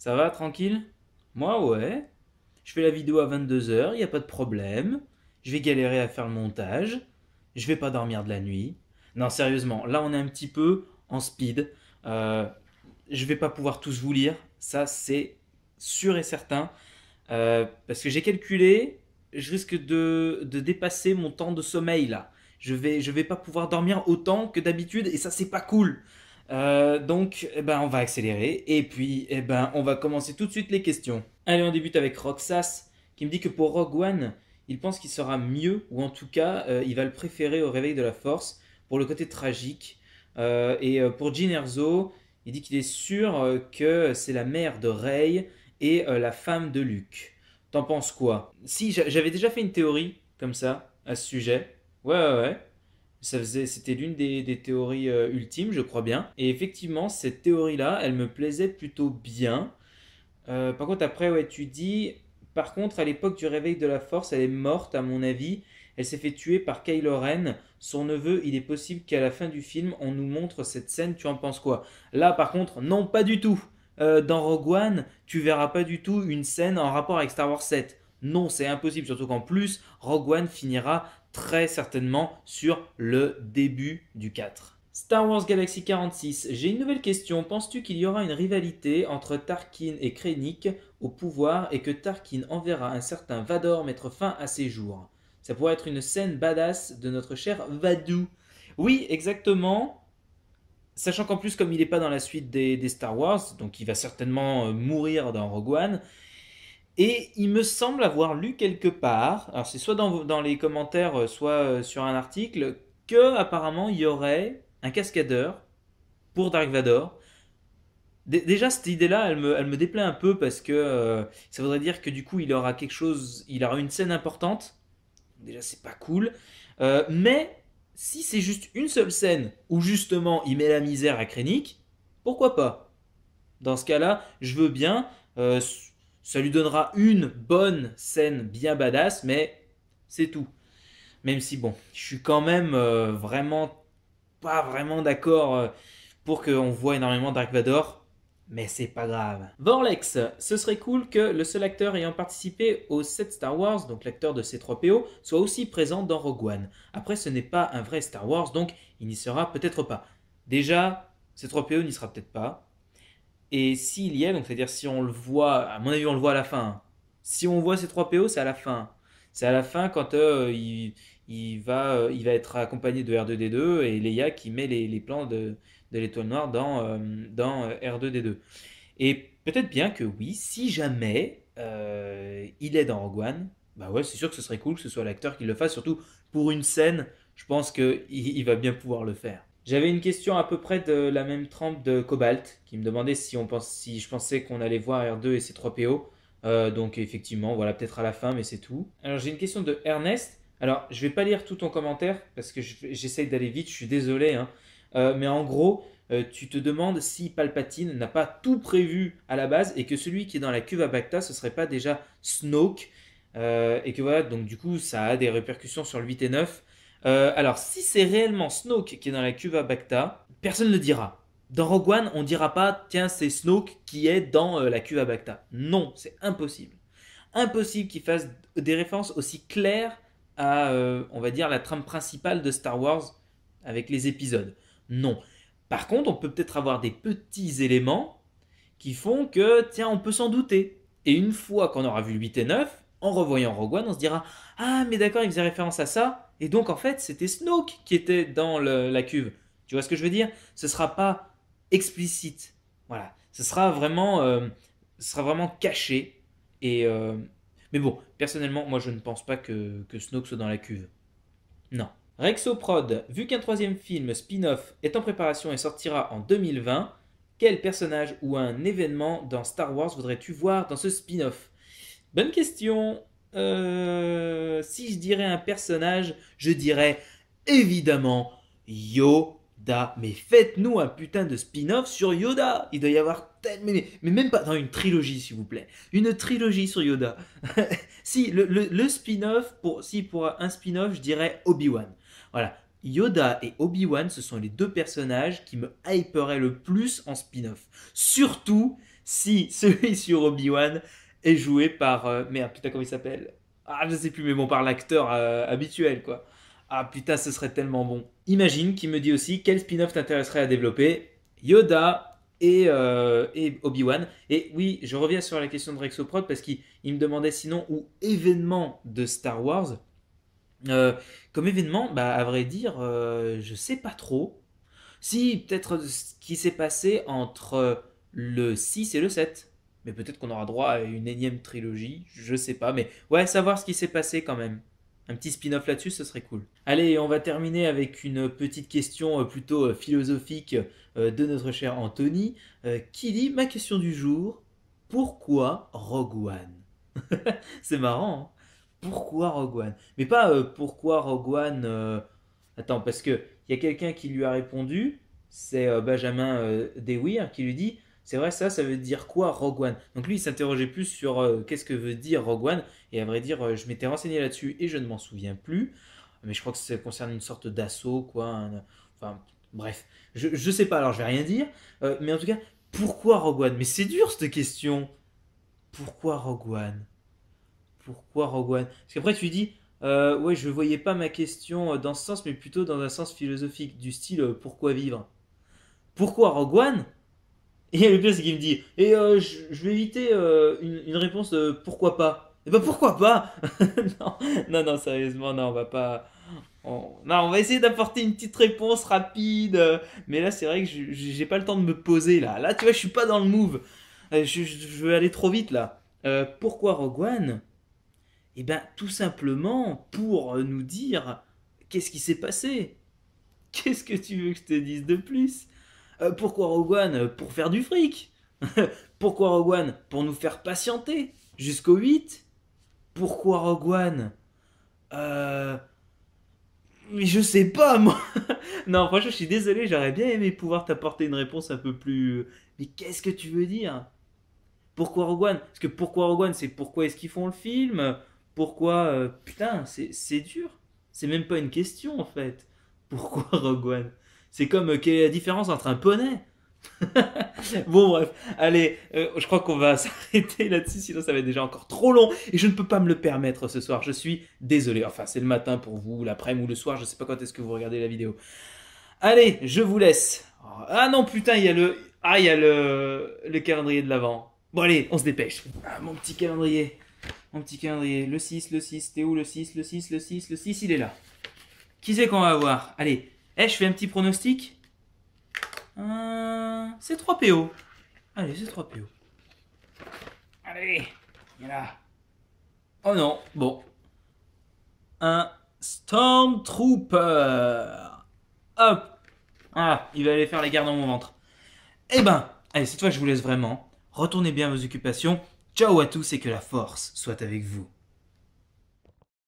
Ça va, tranquille Moi, ouais. Je fais la vidéo à 22h, il a pas de problème. Je vais galérer à faire le montage. Je vais pas dormir de la nuit. Non, sérieusement, là, on est un petit peu en speed. Euh, je vais pas pouvoir tous vous lire. Ça, c'est sûr et certain. Euh, parce que j'ai calculé, je risque de, de, dépasser mon temps de sommeil là. Je vais, je vais pas pouvoir dormir autant que d'habitude et ça c'est pas cool. Euh, donc, eh ben, on va accélérer et puis eh ben, on va commencer tout de suite les questions. Allez, on débute avec Roxas qui me dit que pour Rogue One, il pense qu'il sera mieux ou en tout cas, euh, il va le préférer au réveil de la force pour le côté tragique. Euh, et pour gin Erzo, il dit qu'il est sûr que c'est la mère de Rey et la femme de Luke. T'en penses quoi Si, j'avais déjà fait une théorie comme ça à ce sujet. Ouais, ouais, ouais faisait, c'était l'une des, théories euh, ultimes, je crois bien. Et effectivement, cette théorie-là, elle me plaisait plutôt bien. Euh, par contre, après, ouais, tu dis, par contre, à l'époque du réveil de la force, elle est morte, à mon avis. Elle s'est fait tuer par Kylo Ren, son neveu. Il est possible qu'à la fin du film, on nous montre cette scène. Tu en penses quoi Là, par contre, non, pas du tout. Euh, dans Rogue One, tu verras pas du tout une scène en rapport avec Star Wars 7. Non, c'est impossible, surtout qu'en plus, Rogue One finira très certainement sur le début du 4. Star Wars Galaxy 46, j'ai une nouvelle question. Penses-tu qu'il y aura une rivalité entre Tarkin et Krennic au pouvoir et que Tarkin enverra un certain Vador mettre fin à ses jours Ça pourrait être une scène badass de notre cher Vadou. Oui, exactement. Sachant qu'en plus, comme il n'est pas dans la suite des, des, Star Wars, donc il va certainement euh, mourir dans Rogue One, et il me semble avoir lu quelque part, alors c'est soit dans, dans, les commentaires, euh, soit euh, sur un article, que apparemment il y aurait un cascadeur pour Dark Vador. déjà cette idée-là, elle me, elle me, déplaît un peu parce que euh, ça voudrait dire que du coup il aura quelque chose, il aura une scène importante. Déjà c'est pas cool. mais si c'est juste une seule scène où justement il met la misère à Krennic, pourquoi pas Dans ce cas-là, je veux bien. Ça lui donnera une bonne scène bien badass, mais c'est tout. Même si, bon, je suis quand même euh, vraiment pas vraiment d'accord euh, pour qu'on voit énormément Dark Vador, mais c'est pas grave. Vorlex, ce serait cool que le seul acteur ayant participé aux 7 Star Wars, donc l'acteur de C3PO, soit aussi présent dans Rogue One. Après, ce n'est pas un vrai Star Wars, donc il n'y sera peut-être pas. Déjà, C3PO n'y sera peut-être pas. Et s'il y est, donc c'est-à-dire si on le voit, à mon avis, on le voit à la fin. Si on voit ces trois PO, c'est à la fin. C'est à la fin quand euh, il, va, euh, il va être accompagné de R2D2 et Leia qui met les, plans de, l'étoile noire dans, euh, dans R2D2. Et peut-être bien que oui, si jamais il est dans Rogue One, bah ouais, c'est sûr que ce serait cool que ce soit l'acteur qui le fasse, surtout pour une scène, je pense qu'il il va bien pouvoir le faire. J'avais une question à peu près de la même trempe de Cobalt qui me demandait si, on pense, si je pensais qu'on allait voir R2 et ses 3 PO. donc effectivement, voilà, peut-être à la fin, mais c'est tout. Alors j'ai une question de Ernest. Alors je vais pas lire tout ton commentaire parce que j'essaye d'aller vite, je suis désolé. Hein. Euh, mais en gros, euh, tu te demandes si Palpatine n'a pas tout prévu à la base et que celui qui est dans la cuve à Bacta, ce serait pas déjà Snoke. Euh, et que voilà, donc du coup, ça a des répercussions sur le 8 et 9. Euh, alors, si c'est réellement Snoke qui est dans la cuve à Bacta, personne ne le dira. Dans Rogue One, on ne dira pas tiens, c'est Snoke qui est dans euh, la cuve à Bacta. Non, c'est impossible. Impossible qu'il fasse des références aussi claires à, euh, on va dire, la trame principale de Star Wars avec les épisodes. Non. Par contre, on peut peut-être avoir des petits éléments qui font que, tiens, on peut s'en douter. Et une fois qu'on aura vu 8 et 9, en revoyant Rogue One, on se dira Ah, mais d'accord, il faisait référence à ça, et donc, en fait, c'était Snoke qui était dans la cuve. Tu vois ce que je veux dire Ce sera pas explicite. Voilà. Ce sera vraiment, euh, sera vraiment caché. Et, euh, Mais bon, personnellement, moi, je ne pense pas que, que Snoke soit dans la cuve. Non. Rexoprod, vu qu'un troisième film spin-off est en préparation et sortira en 2020, quel personnage ou un événement dans Star Wars voudrais-tu voir dans ce spin-off Bonne question euh, si je dirais un personnage, je dirais évidemment Yoda. Mais faites-nous un putain de spin-off sur Yoda. Il doit y avoir tellement... Mais, même pas dans une trilogie, s'il vous plaît. Une trilogie sur Yoda. si, le, spin-off, pour, si pour un spin-off, je dirais Obi-Wan. Voilà. Yoda et Obi-Wan, ce sont les deux personnages qui me hyperaient le plus en spin-off. Surtout si celui sur Obi-Wan et joué par. Euh, merde, putain, comment il s'appelle Ah, je sais plus, mais bon, par l'acteur euh, habituel, quoi. Ah, putain, ce serait tellement bon. Imagine qui me dit aussi quel spin-off t'intéresserait à développer Yoda et, euh, et Obi-Wan. Et oui, je reviens sur la question de Rexoprod parce qu'il me demandait sinon ou événement de Star Wars. comme événement, bah, à vrai dire, je sais pas trop. Si, peut-être ce qui s'est passé entre le 6 et le 7 mais peut-être qu'on aura droit à une énième trilogie, je sais pas. Mais ouais, savoir ce qui s'est passé quand même. Un petit spin-off là-dessus, ce serait cool. Allez, on va terminer avec une petite question euh, plutôt euh, philosophique euh, de notre cher Anthony, qui dit ma question du jour, pourquoi Rogue One C'est marrant. Hein pourquoi Rogue One Mais pas pourquoi Rogue One. Attends, parce que il y a quelqu'un qui lui a répondu, c'est Benjamin Dewey, hein, qui lui dit c'est vrai, ça, ça veut dire quoi Rogue Donc lui, il s'interrogeait plus sur euh, qu'est-ce que veut dire Rogue Et à vrai dire, euh, je m'étais renseigné là-dessus et je ne m'en souviens plus. Mais je crois que ça concerne une sorte d'assaut, quoi. Enfin, bref. Je, ne sais pas, alors je vais rien dire. Euh, mais en tout cas, pourquoi Rogue Mais c'est dur cette question. Pourquoi Rogue Pourquoi Rogue Parce qu'après, tu dis, ouais, je voyais pas ma question dans ce sens, mais plutôt dans un sens philosophique, du style pourquoi vivre Pourquoi Rogue et le pire, c'est qu'il me dit Et eh, euh, je, vais éviter euh, une, réponse pourquoi pas. Et eh bah ben, pourquoi pas non, non, sérieusement, non, on va pas. On... Non, on va essayer d'apporter une petite réponse rapide. Mais là, c'est vrai que j'ai pas le temps de me poser là. Là, tu vois, je suis pas dans le move. Euh, je, je, veux aller trop vite là. pourquoi Rogue One Eh ben, tout simplement pour nous dire qu'est-ce qui s'est passé. Qu'est-ce que tu veux que je te dise de plus euh, pourquoi Rogue One euh, Pour faire du fric. pourquoi Rogue One Pour nous faire patienter jusqu'au 8. Pourquoi Rogue One euh... Mais je sais pas, moi Non, franchement, je suis désolé, j'aurais bien aimé pouvoir t'apporter une réponse un peu plus... Euh, mais qu'est-ce que tu veux dire Pourquoi Rogue One Parce que pourquoi Rogue One, c'est pourquoi est-ce qu'ils font le film Pourquoi... Putain, c'est dur C'est même pas une question, en fait. Pourquoi Rogue One c'est comme euh, quelle est la différence entre un poney bon bref, allez, euh, je crois qu'on va s'arrêter là-dessus, sinon ça va être déjà encore trop long et je ne peux pas me le permettre ce soir, je suis désolé, enfin c'est le matin pour vous, l'après-midi ou le soir, je ne sais pas quand est-ce que vous regardez la vidéo. Allez, je vous laisse. Oh, ah non putain, il y a le... Ah il y a le, le calendrier de l'avant. Bon allez, on se dépêche. Ah mon petit calendrier, mon petit calendrier, le 6, le 6, t'es où le 6, le 6, le 6, le 6, il est là. Qui c'est qu'on va avoir Allez, eh, je fais un petit pronostic. Euh, c'est 3 PO. Allez, c'est 3 PO. Allez, il là. Oh non, bon. Un Stormtrooper. Hop. Ah, il va aller faire la guerre dans mon ventre. Eh ben, allez, cette fois je vous laisse vraiment. Retournez bien à vos occupations. Ciao à tous et que la force soit avec vous.